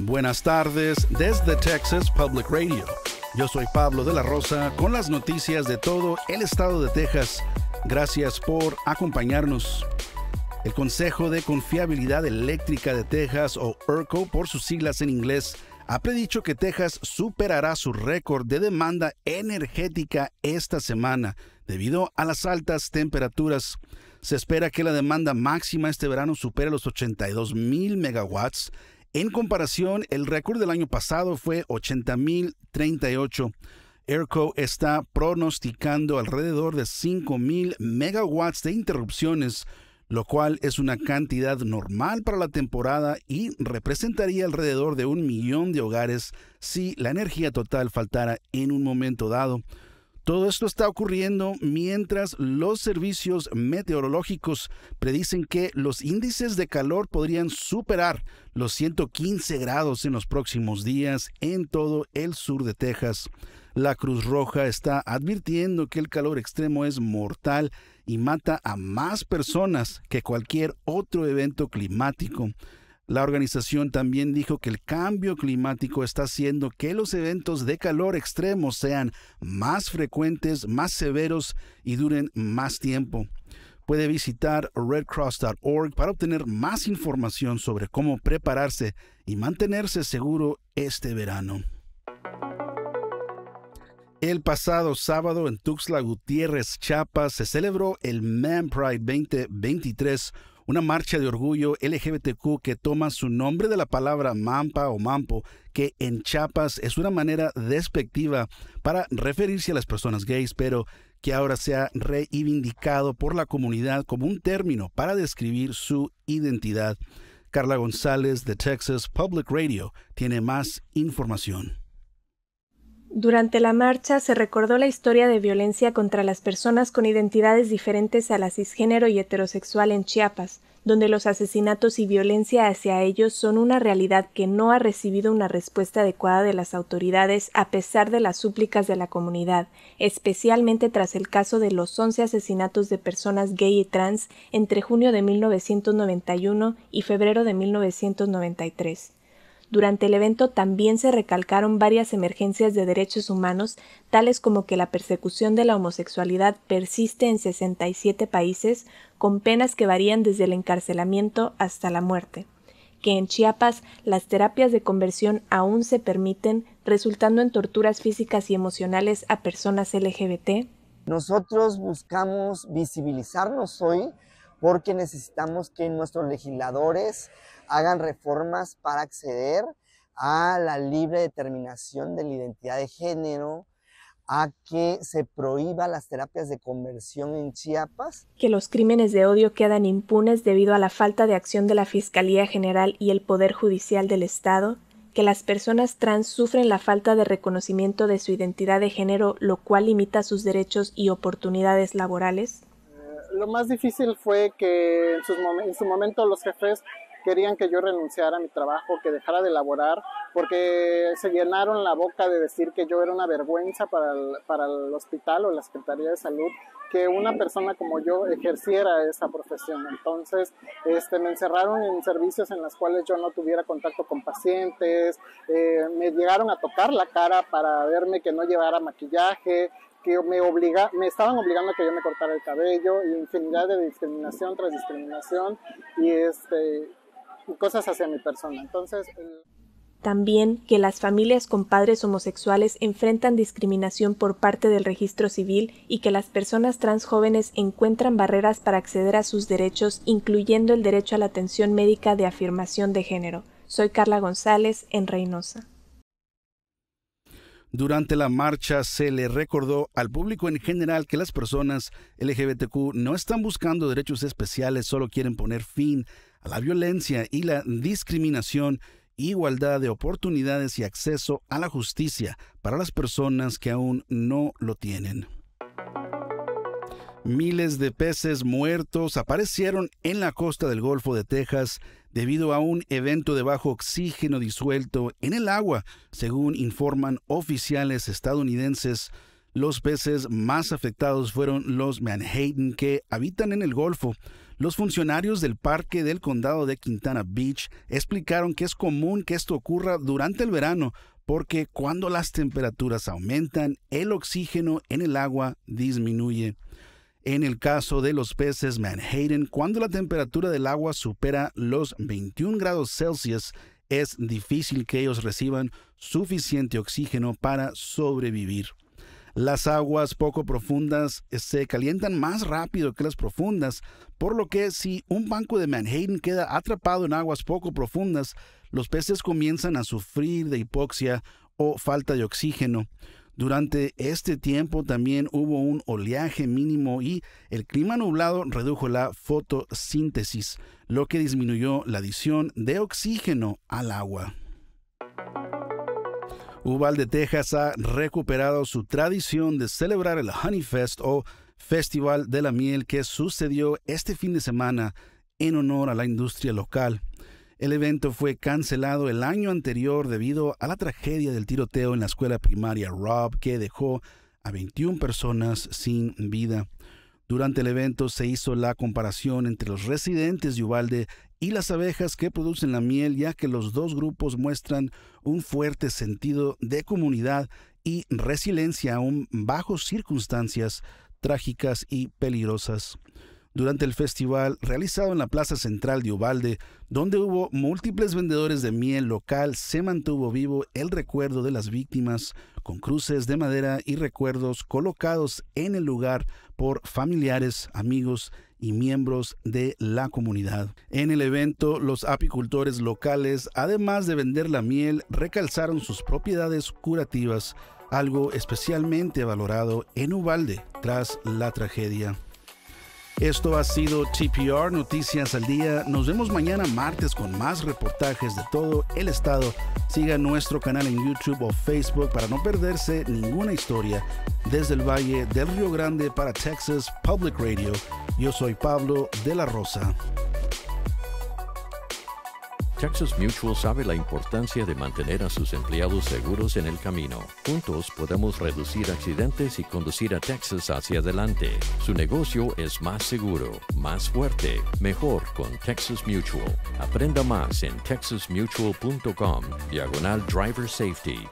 Buenas tardes desde Texas Public Radio. Yo soy Pablo de la Rosa con las noticias de todo el estado de Texas. Gracias por acompañarnos. El Consejo de Confiabilidad Eléctrica de Texas, o ERCO por sus siglas en inglés, ha predicho que Texas superará su récord de demanda energética esta semana debido a las altas temperaturas. Se espera que la demanda máxima este verano supere los 82 mil megawatts en comparación, el récord del año pasado fue 80.038. ERCO está pronosticando alrededor de 5.000 megawatts de interrupciones, lo cual es una cantidad normal para la temporada y representaría alrededor de un millón de hogares si la energía total faltara en un momento dado. Todo esto está ocurriendo mientras los servicios meteorológicos predicen que los índices de calor podrían superar los 115 grados en los próximos días en todo el sur de Texas. La Cruz Roja está advirtiendo que el calor extremo es mortal y mata a más personas que cualquier otro evento climático. La organización también dijo que el cambio climático está haciendo que los eventos de calor extremo sean más frecuentes, más severos y duren más tiempo. Puede visitar redcross.org para obtener más información sobre cómo prepararse y mantenerse seguro este verano. El pasado sábado en Tuxtla Gutiérrez, Chiapas, se celebró el Man Pride 2023 una marcha de orgullo LGBTQ que toma su nombre de la palabra mampa o mampo, que en Chiapas es una manera despectiva para referirse a las personas gays, pero que ahora se ha reivindicado por la comunidad como un término para describir su identidad. Carla González de Texas Public Radio tiene más información. Durante la marcha se recordó la historia de violencia contra las personas con identidades diferentes a la cisgénero y heterosexual en Chiapas, donde los asesinatos y violencia hacia ellos son una realidad que no ha recibido una respuesta adecuada de las autoridades a pesar de las súplicas de la comunidad, especialmente tras el caso de los 11 asesinatos de personas gay y trans entre junio de 1991 y febrero de 1993. Durante el evento también se recalcaron varias emergencias de derechos humanos, tales como que la persecución de la homosexualidad persiste en 67 países, con penas que varían desde el encarcelamiento hasta la muerte que en Chiapas las terapias de conversión aún se permiten, resultando en torturas físicas y emocionales a personas LGBT? Nosotros buscamos visibilizarnos hoy porque necesitamos que nuestros legisladores hagan reformas para acceder a la libre determinación de la identidad de género, a que se prohíban las terapias de conversión en Chiapas. Que los crímenes de odio quedan impunes debido a la falta de acción de la Fiscalía General y el Poder Judicial del Estado. Que las personas trans sufren la falta de reconocimiento de su identidad de género, lo cual limita sus derechos y oportunidades laborales. Eh, lo más difícil fue que en su momento los jefes querían que yo renunciara a mi trabajo, que dejara de laborar, porque se llenaron la boca de decir que yo era una vergüenza para el, hospital o la Secretaría de Salud que una persona como yo ejerciera esa profesión. Entonces, este, me encerraron en servicios en los cuales yo no tuviera contacto con pacientes, eh, me llegaron a tocar la cara para verme que no llevara maquillaje, que me, obliga, me estaban obligando a que yo me cortara el cabello, infinidad de discriminación tras discriminación, y este, cosas hacia mi persona. Entonces... También que las familias con padres homosexuales enfrentan discriminación por parte del registro civil y que las personas trans jóvenes encuentran barreras para acceder a sus derechos, incluyendo el derecho a la atención médica de afirmación de género. Soy Carla González en Reynosa. Durante la marcha se le recordó al público en general que las personas LGBTQ no están buscando derechos especiales, solo quieren poner fin a la violencia y la discriminación, igualdad de oportunidades y acceso a la justicia para las personas que aún no lo tienen. Miles de peces muertos aparecieron en la costa del Golfo de Texas debido a un evento de bajo oxígeno disuelto en el agua, según informan oficiales estadounidenses. Los peces más afectados fueron los Manhattan que habitan en el Golfo. Los funcionarios del parque del condado de Quintana Beach explicaron que es común que esto ocurra durante el verano porque cuando las temperaturas aumentan, el oxígeno en el agua disminuye. En el caso de los peces Manhattan, cuando la temperatura del agua supera los 21 grados Celsius, es difícil que ellos reciban suficiente oxígeno para sobrevivir. Las aguas poco profundas eh, se calientan más rápido que las profundas, por lo que si un banco de Manhattan queda atrapado en aguas poco profundas, los peces comienzan a sufrir de hipoxia o falta de oxígeno. Durante este tiempo también hubo un oleaje mínimo y el clima nublado redujo la fotosíntesis, lo que disminuyó la adición de oxígeno al agua. Uvalde, Texas ha recuperado su tradición de celebrar el Honeyfest o Festival de la Miel que sucedió este fin de semana en honor a la industria local. El evento fue cancelado el año anterior debido a la tragedia del tiroteo en la escuela primaria Rob que dejó a 21 personas sin vida. Durante el evento se hizo la comparación entre los residentes de Uvalde y las abejas que producen la miel, ya que los dos grupos muestran un fuerte sentido de comunidad y resiliencia aún bajo circunstancias trágicas y peligrosas. Durante el festival realizado en la Plaza Central de Ubalde, donde hubo múltiples vendedores de miel local, se mantuvo vivo el recuerdo de las víctimas con cruces de madera y recuerdos colocados en el lugar por familiares, amigos y miembros de la comunidad. En el evento, los apicultores locales, además de vender la miel, recalzaron sus propiedades curativas, algo especialmente valorado en Ubalde tras la tragedia. Esto ha sido TPR Noticias al Día. Nos vemos mañana martes con más reportajes de todo el estado. Siga nuestro canal en YouTube o Facebook para no perderse ninguna historia desde el Valle del Río Grande para Texas Public Radio. Yo soy Pablo de la Rosa. Texas Mutual sabe la importancia de mantener a sus empleados seguros en el camino. Juntos podemos reducir accidentes y conducir a Texas hacia adelante. Su negocio es más seguro, más fuerte, mejor con Texas Mutual. Aprenda más en texasmutual.com, diagonal driver safety.